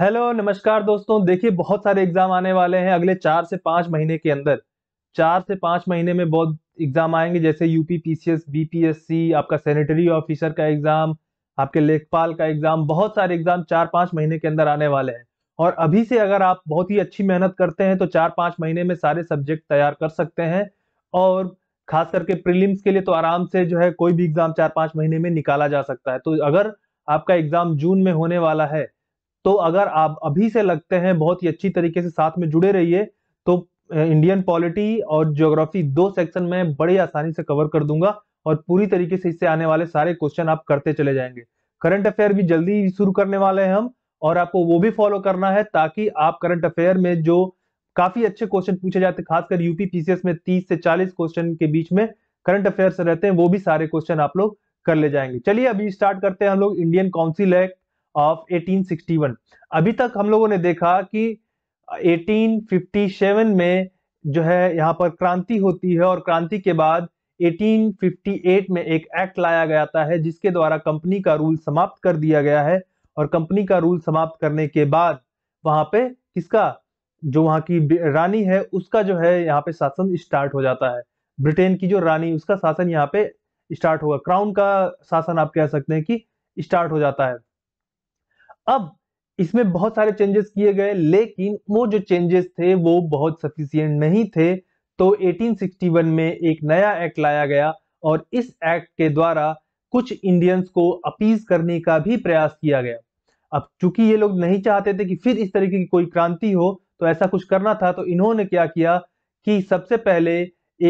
hello नमस्कार दोस्तों देखिए बहुत सारे एग्जाम आने वाले हैं अगले चार से पांच महीने के अंदर चार से पांच महीने में बहुत एग्जाम आएंगे जैसे यूपी पीसीएस बीपीएससी आपका सैनिटरी ऑफिसर का एग्जाम आपके लेखपाल का एग्जाम बहुत सारे एग्जाम चार पांच महीने के अंदर आने वाले हैं और अभी से अगर आप बहुत ही अच्छी मेहनत करते हैं तो चार पांच महीने में सारे सब्जेक्ट तैयार कर सकते हैं और खास करके प्रीलिम्स के लिए तो आराम से जो है कोई भी एग्जाम चार पांच महीने में निकाला जा सकता है तो अगर आपका एग्जाम जून में होने वाला है तो अगर आप अभी से लगते हैं बहुत ही अच्छी तरीके से साथ में जुड़े रहिए तो इंडियन पॉलिटी और ज्योग्राफी दो सेक्शन में बड़ी आसानी से कवर कर दूंगा और पूरी तरीके से इससे आने वाले सारे क्वेश्चन आप करते चले जाएंगे करंट अफेयर भी जल्दी शुरू करने वाले हैं हम और आपको वो भी फॉलो करना है ताकि आप करंट अफेयर में जो काफी अच्छे क्वेश्चन पूछे जाते हैं खासकर यूपी पीसीएस में 30 से 40 क्वेश्चन के बीच में करंट अफेयर रहते हैं वो भी सारे क्वेश्चन आप लोग कर ले जाएंगे चलिए अभी स्टार्ट करते हैं हम लोग इंडियन काउंसिल एक्ट ऑफ 1861 अभी तक हम लोगों ने देखा कि 1857 में जो है यहाँ पर क्रांति होती है और क्रांति के बाद 1858 में एक एक्ट लाया गया था है जिसके द्वारा कंपनी का रूल समाप्त कर दिया गया है और कंपनी का रूल समाप्त करने के बाद वहां पे किसका जो वहां की रानी है उसका जो है यहाँ पे शासन स्टार्ट हो जाता है ब्रिटेन की जो रानी उसका शासन यहाँ पे स्टार्ट होगा क्राउन का शासन आप कह सकते हैं कि स्टार्ट हो जाता है अब इसमें बहुत सारे चेंजेस किए गए लेकिन वो जो चेंजेस थे वो बहुत सफिशियंट नहीं थे तो 1861 में एक नया एक्ट लाया गया और इस एक्ट के द्वारा कुछ इंडियंस को अपीज करने का भी प्रयास किया गया अब चूंकि ये लोग नहीं चाहते थे कि फिर इस तरीके की कोई क्रांति हो तो ऐसा कुछ करना था तो इन्होंने क्या किया कि सबसे पहले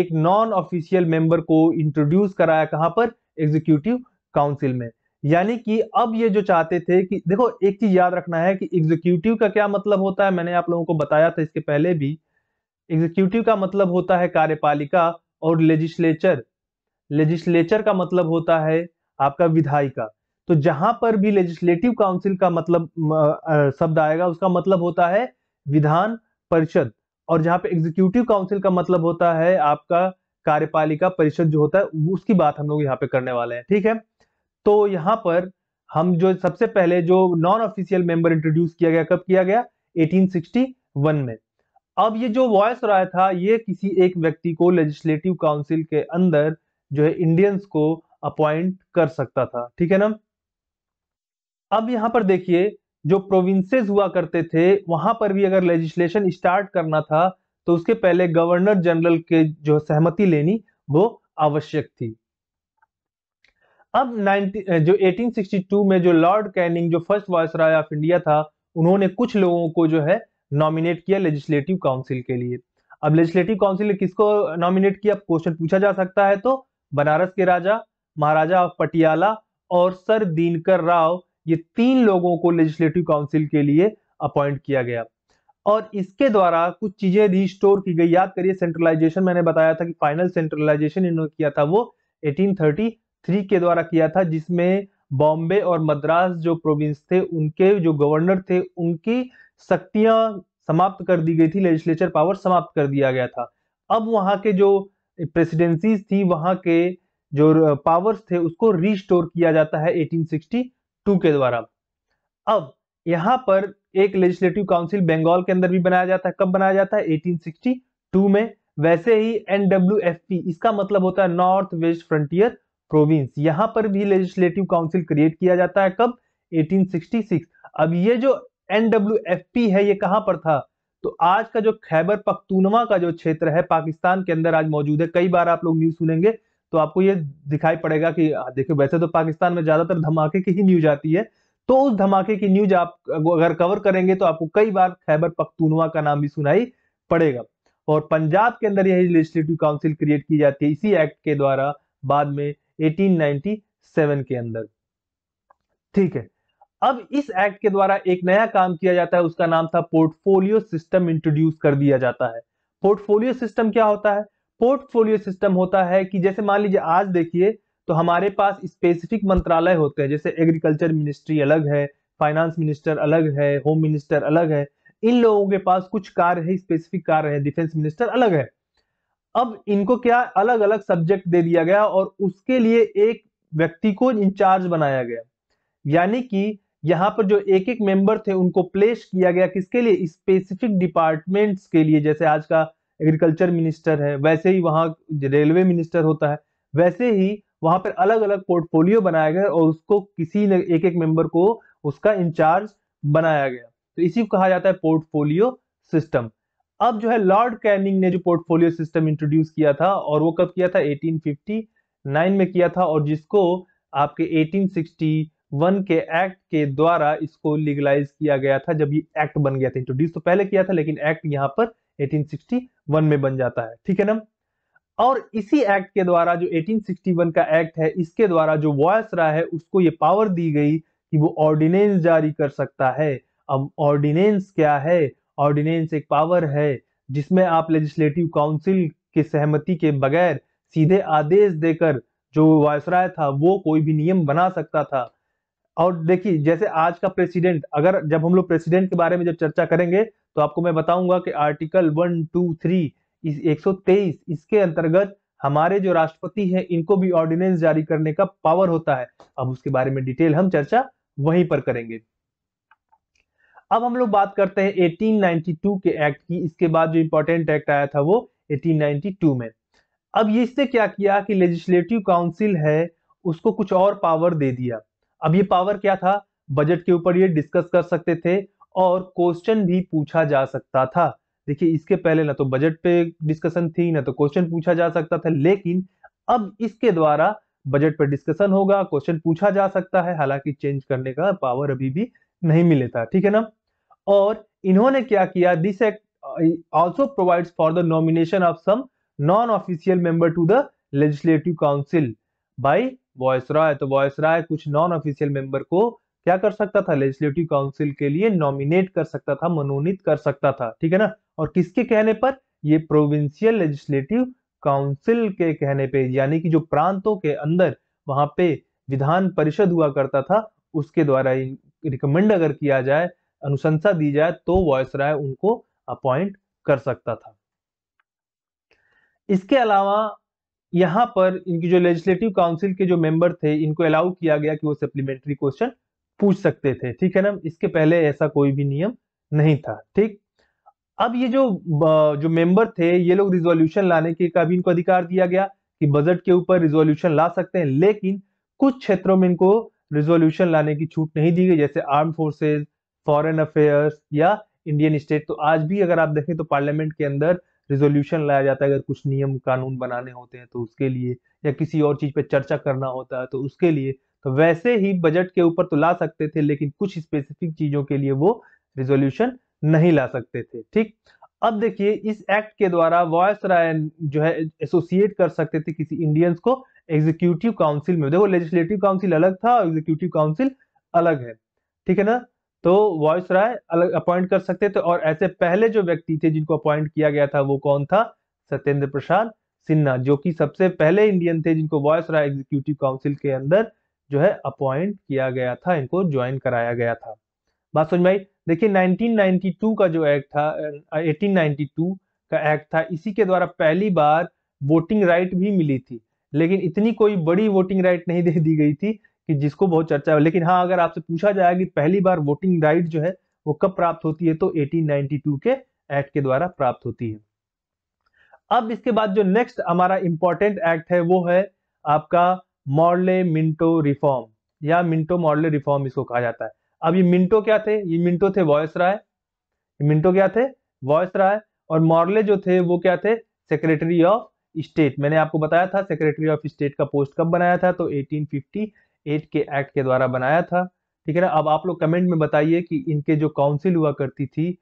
एक नॉन ऑफिशियल मेंबर को इंट्रोड्यूस कराया कहां पर एग्जीक्यूटिव काउंसिल में यानी कि अब ये जो चाहते थे कि देखो एक चीज याद रखना है कि एग्जीक्यूटिव का क्या मतलब होता है मैंने आप लोगों को बताया था इसके पहले भी एग्जीक्यूटिव का मतलब होता है कार्यपालिका और लेजिस्लेचर लेजिस्लेचर का मतलब होता है आपका विधायिका तो जहां पर भी लेजिस्लेटिव काउंसिल का मतलब शब्द आएगा उसका मतलब होता है विधान परिषद और जहां पे एग्जीक्यूटिव काउंसिल का मतलब होता है आपका कार्यपालिका परिषद जो होता है उसकी बात हम लोग यहाँ पे करने वाले हैं ठीक है तो यहां पर हम जो सबसे पहले जो नॉन ऑफिशियल मेंबर इंट्रोड्यूस किया गया कब किया गया 1861 में अब ये जो वॉयस रहा था ये किसी एक व्यक्ति को लेजिस्लेटिव काउंसिल के अंदर जो है इंडियंस को अपॉइंट कर सकता था ठीक है ना अब यहां पर देखिए जो प्रोविंसेस हुआ करते थे वहां पर भी अगर लेजिस्लेशन स्टार्ट करना था तो उसके पहले गवर्नर जनरल के जो सहमति लेनी वो आवश्यक थी अब 90 जो 1862 में जो लॉर्ड कैनिंग जो फर्स्ट राय ऑफ इंडिया था उन्होंने कुछ लोगों को जो है नॉमिनेट किया लेजिस्लेटिव काउंसिल के लिए अब लेजिस्लेटिव काउंसिल ने किसको नॉमिनेट किया क्वेश्चन पूछा जा सकता है तो बनारस के राजा महाराजा ऑफ पटियाला और सर दीनकर राव ये तीन लोगों को लेजिस्लेटिव काउंसिल के लिए अपॉइंट किया गया और इसके द्वारा कुछ चीजें रिस्टोर की गई याद करिए सेंट्रलाइजेशन मैंने बताया था कि फाइनल सेंट्रलाइजेशन इन्होंने किया था वो थ्री के द्वारा किया था जिसमें बॉम्बे और मद्रास जो प्रोविंस थे उनके जो गवर्नर थे उनकी शक्तियां समाप्त कर दी गई थी लेजिस्लेचर पावर समाप्त कर दिया गया था अब वहाँ के जो प्रेसिडेंसीज थी वहां के जो पावर्स थे उसको रिस्टोर किया जाता है 1862 के द्वारा अब यहाँ पर एक लेजिस्लेटिव काउंसिल बंगाल के अंदर भी बनाया जाता है कब बनाया जाता है 1862 में वैसे ही एनडब्ल्यू इसका मतलब होता है नॉर्थ वेस्ट फ्रंटियर प्रोविंस यहां पर भी लेजिस्लेटिव काउंसिल क्रिएट किया जाता है कब 1866 अब ये जो एनडब्ल्यू है ये कहां पर था तो आज का जो खैबर पख्तूनवा का जो क्षेत्र है पाकिस्तान के अंदर आज मौजूद है कई बार आप लोग न्यूज सुनेंगे तो आपको ये दिखाई पड़ेगा कि हाँ, देखिए वैसे तो पाकिस्तान में ज्यादातर धमाके की ही न्यूज आती है तो उस धमाके की न्यूज आप अगर कवर करेंगे तो आपको कई बार खैबर पख्तूनवा का नाम भी सुनाई पड़ेगा और पंजाब के अंदर यही लेजिस्लेटिव काउंसिल क्रिएट की जाती है इसी एक्ट के द्वारा बाद में 1897 के अंदर ठीक है अब इस एक्ट के द्वारा एक नया काम किया जाता है उसका नाम था पोर्टफोलियो सिस्टम इंट्रोड्यूस कर दिया जाता है पोर्टफोलियो सिस्टम क्या होता है पोर्टफोलियो सिस्टम होता है कि जैसे मान लीजिए आज देखिए तो हमारे पास स्पेसिफिक मंत्रालय होते हैं जैसे एग्रीकल्चर मिनिस्ट्री अलग है फाइनेंस मिनिस्टर अलग है होम मिनिस्टर अलग है इन लोगों के पास कुछ कार्य है स्पेसिफिक कार्य है डिफेंस मिनिस्टर अलग है अब इनको क्या अलग अलग सब्जेक्ट दे दिया गया और उसके लिए एक व्यक्ति को इंचार्ज बनाया गया यानी कि यहाँ पर जो एक एक मेंबर थे उनको प्लेस किया गया किसके लिए स्पेसिफिक डिपार्टमेंट्स के लिए जैसे आज का एग्रीकल्चर मिनिस्टर है वैसे ही वहां रेलवे मिनिस्टर होता है वैसे ही वहां पर अलग अलग पोर्टफोलियो बनाया गया और उसको किसी ने एक एक मेंबर को उसका इंचार्ज बनाया गया तो इसी को कहा जाता है पोर्टफोलियो सिस्टम अब जो है लॉर्ड कैनिंग ने जो पोर्टफोलियो सिस्टम इंट्रोड्यूस किया था और वो कब किया था 1859 में किया था और जिसको आपके 1861 के एक्ट के द्वारा इसको लीगलाइज किया गया था जब ये एक्ट बन गया था इंट्रोड्यूस तो पहले किया था लेकिन एक्ट यहाँ पर 1861 में बन जाता है ठीक है ना और इसी एक्ट के द्वारा जो 1861 का एक्ट है इसके द्वारा जो वॉयस रहा है उसको ये पावर दी गई कि वो ऑर्डिनेंस जारी कर सकता है अब ऑर्डिनेंस क्या है ऑर्डिनेंस एक पावर है जिसमें आप लेजिस्लेटिव काउंसिल के सहमति के बगैर सीधे आदेश देकर जो वायसराय था वो कोई भी नियम बना सकता था और देखिए जैसे आज का प्रेसिडेंट अगर जब हम लोग प्रेसिडेंट के बारे में जब चर्चा करेंगे तो आपको मैं बताऊंगा कि आर्टिकल वन टू थ्री सौ तेईस इसके अंतर्गत हमारे जो राष्ट्रपति हैं इनको भी ऑर्डिनेंस जारी करने का पावर होता है अब उसके बारे में डिटेल हम चर्चा वहीं पर करेंगे अब हम लोग बात करते हैं 1892 के एक्ट की इसके बाद जो इंपॉर्टेंट एक्ट आया था वो 1892 में अब ये इससे क्या किया कि लेजिस्लेटिव काउंसिल है उसको कुछ और पावर दे दिया अब ये पावर क्या था बजट के ऊपर ये डिस्कस कर सकते थे और क्वेश्चन भी पूछा जा सकता था देखिए इसके पहले ना तो बजट पे डिस्कशन थी ना तो क्वेश्चन पूछा जा सकता था लेकिन अब इसके द्वारा बजट पर डिस्कशन होगा क्वेश्चन पूछा जा सकता है हालांकि चेंज करने का पावर अभी भी नहीं मिले था ठीक है ना और इन्होंने क्या किया this act also provide for the nomination of some non official member to the legislative council by viceroy तो वॉयस राय कुछ नॉन ऑफिशियल मेंबर को क्या कर सकता था लेजिस्लेटिव काउंसिल के लिए नॉमिनेट कर सकता था मनोनीत कर सकता था ठीक है ना और किसके कहने पर ये प्रोविंशियल लेजिस्लेटिव काउंसिल के कहने पे यानी कि जो प्रांतों के अंदर वहां पे विधान परिषद हुआ करता था उसके द्वारा रिकमेंड अगर किया जाए अनुशंसा दी जाए तो वॉयस राय उनको अपॉइंट कर सकता था इसके अलावा यहां पर इनकी जो लेजिस्लेटिव काउंसिल के जो मेंबर थे इनको अलाउ किया गया कि वो सप्लीमेंट्री क्वेश्चन पूछ सकते थे ठीक है ना इसके पहले ऐसा कोई भी नियम नहीं था ठीक अब ये जो जो मेंबर थे ये लोग रिजोल्यूशन लाने के का भी इनको अधिकार दिया गया कि बजट के ऊपर रिजोल्यूशन ला सकते हैं लेकिन कुछ क्षेत्रों में इनको रिजोल्यूशन लाने की छूट नहीं दी गई जैसे आर्म फोर्सेज फॉरेन अफेयर्स या इंडियन स्टेट तो आज भी अगर आप देखें तो पार्लियामेंट के अंदर रिजोल्यूशन लाया जाता है अगर कुछ नियम कानून बनाने होते हैं तो उसके लिए या किसी और चीज पे चर्चा करना होता है तो उसके लिए तो वैसे ही बजट के ऊपर तो ला सकते थे लेकिन कुछ स्पेसिफिक चीजों के लिए वो रिजोल्यूशन नहीं ला सकते थे ठीक अब देखिए इस एक्ट के द्वारा वॉयस राय जो है एसोसिएट कर सकते थे किसी इंडियंस को एग्जीक्यूटिव काउंसिल में देखो लेजिस्लेटिव काउंसिल अलग था और एग्जीक्यूटिव काउंसिल अलग है ठीक है ना तो वॉइस राय अपॉइंट कर सकते थे और ऐसे पहले जो व्यक्ति थे जिनको अपॉइंट किया गया था वो कौन था सत्येंद्र प्रसाद सिन्हा जो कि सबसे पहले इंडियन थे जिनको वॉइस राय एग्जीक्यूटिव काउंसिल के अंदर जो है अपॉइंट किया गया था इनको ज्वाइन कराया गया था बात समझ में देखिए 1992 का जो एक्ट था 1892 अं, का एक्ट था इसी के द्वारा पहली बार वोटिंग राइट भी मिली थी लेकिन इतनी कोई बड़ी वोटिंग राइट नहीं दे दी गई थी कि जिसको बहुत चर्चा है लेकिन हाँ अगर आपसे पूछा जाए कि पहली बार वोटिंग राइट जो है वो कब प्राप्त होती है तो 1892 के एक्ट के द्वारा प्राप्त होती है अब इसके बाद जो नेक्स्ट हमारा इंपॉर्टेंट एक्ट है वो है आपका मॉर्ले मिंटो रिफॉर्म या मिंटो मॉर्ले रिफॉर्म इसको कहा जाता है अब ये मिंटो क्या थे ये मिंटो थे वॉयस राय मिंटो क्या थे वॉयस राय और मॉर्ले जो थे वो क्या थे सेक्रेटरी ऑफ स्टेट मैंने आपको बताया था सेक्रेटरी ऑफ स्टेट का पोस्ट कब बनाया था तो एट के एक्ट के द्वारा बनाया था ठीक है ना अब आप लोग कमेंट में बताइए कि इनके जो काउंसिल हुआ करती थी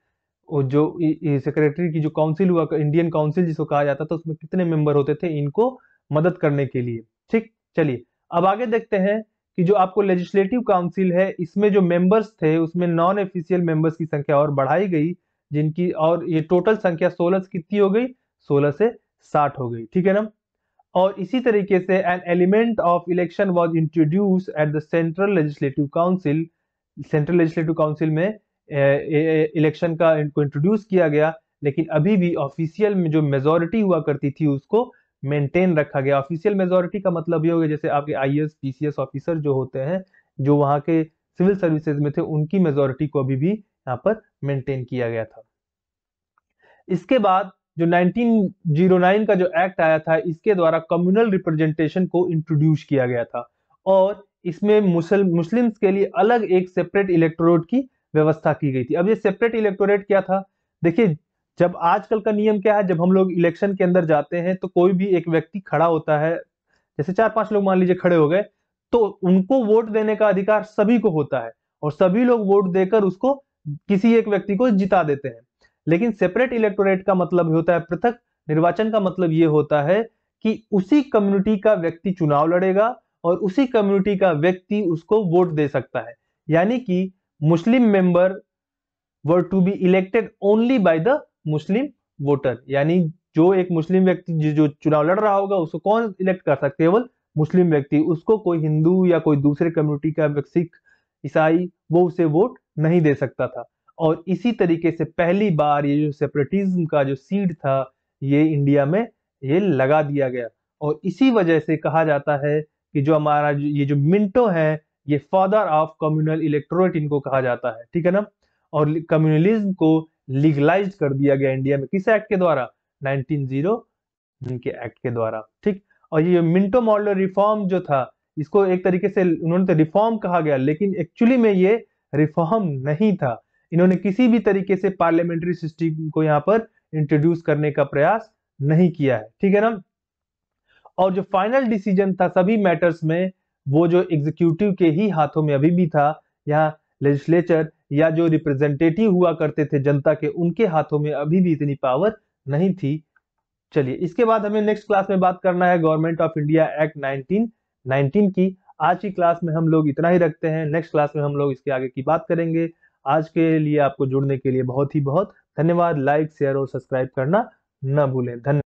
और जो सेक्रेटरी की जो काउंसिल हुआ इंडियन काउंसिल जिसको कहा जाता था उसमें कितने मेंबर होते थे इनको मदद करने के लिए ठीक चलिए अब आगे देखते हैं कि जो आपको लेजिस्लेटिव काउंसिल है इसमें जो मेंबर्स थे उसमें नॉन ऑफिशियल मेंबर्स की संख्या और बढ़ाई गई जिनकी और ये टोटल संख्या सोलह कितनी हो गई सोलह से साठ हो गई ठीक है ना और इसी तरीके से an element of election was introduce at the central legislative council central legislative council में इलेक्शन का इनको इंट्रोड्यूस किया गया लेकिन अभी भी ऑफिशियल में जो मेजोरिटी हुआ करती थी उसको मेंटेन रखा गया ऑफिशियल मेजोरिटी का मतलब ये हो गया जैसे आपके आई एस पीसीएस ऑफिसर जो होते हैं जो वहां के सिविल सर्विसेज में थे उनकी मेजोरिटी को अभी भी यहाँ पर मेंटेन किया गया था इसके बाद जो 1909 का जो एक्ट आया था इसके द्वारा कम्युनल रिप्रेजेंटेशन को इंट्रोड्यूस किया गया था और इसमें मुसल मुस्लिम्स के लिए अलग एक सेपरेट इलेक्टोरेट की व्यवस्था की गई थी अब ये सेपरेट इलेक्टोरेट क्या था देखिए जब आजकल का नियम क्या है जब हम लोग इलेक्शन के अंदर जाते हैं तो कोई भी एक व्यक्ति खड़ा होता है जैसे चार पांच लोग मान लीजिए खड़े हो गए तो उनको वोट देने का अधिकार सभी को होता है और सभी लोग वोट देकर उसको किसी एक व्यक्ति को जिता देते हैं लेकिन सेपरेट इलेक्टोरेट का मतलब होता है पृथक निर्वाचन का मतलब ये होता है कि उसी कम्युनिटी का व्यक्ति चुनाव लड़ेगा और उसी कम्युनिटी का व्यक्ति उसको वोट दे सकता है यानी कि Muslim member were to be elected only by the Muslim voter यानी जो एक मुस्लिम व्यक्ति जो चुनाव लड़ रहा होगा उसको कौन इलेक्ट कर सकते केवल मुस्लिम व्यक्ति उसको कोई हिंदू या कोई दूसरे कम्युनिटी का सिख ईसाई वो उसे वोट नहीं दे सकता था और इसी तरीके से पहली बार ये जो सेपरेटिज्म का जो सीड था ये इंडिया में ये लगा दिया गया और इसी वजह से कहा जाता है कि जो हमारा ये जो मिंटो है ये फादर ऑफ कम्युनल इलेक्ट्रोरेट इनको कहा जाता है ठीक है ना और कम्युनलिज्म को लीगलाइज कर दिया गया इंडिया में किस एक्ट के द्वारा नाइनटीन के एक्ट के द्वारा ठीक और ये मिंटो मॉडल रिफॉर्म जो था इसको एक तरीके से उन्होंने तो रिफॉर्म कहा गया लेकिन एक्चुअली में ये रिफॉर्म नहीं था इन्होंने किसी भी तरीके से पार्लियामेंट्री सिस्टम को यहाँ पर इंट्रोड्यूस करने का प्रयास नहीं किया है ठीक है ना और जो फाइनल डिसीजन था सभी मैटर्स में वो जो एग्जीक्यूटिव के ही हाथों में अभी भी था यहाँ लेजिस्लेचर या जो रिप्रेजेंटेटिव हुआ करते थे जनता के उनके हाथों में अभी भी इतनी पावर नहीं थी चलिए इसके बाद हमें नेक्स्ट क्लास में बात करना है गवर्नमेंट ऑफ इंडिया एक्ट 1919 की आज की क्लास में हम लोग इतना ही रखते हैं नेक्स्ट क्लास में हम लोग इसके आगे की बात करेंगे आज के लिए आपको जुड़ने के लिए बहुत ही बहुत धन्यवाद लाइक शेयर और सब्सक्राइब करना न भूलें धन्यवाद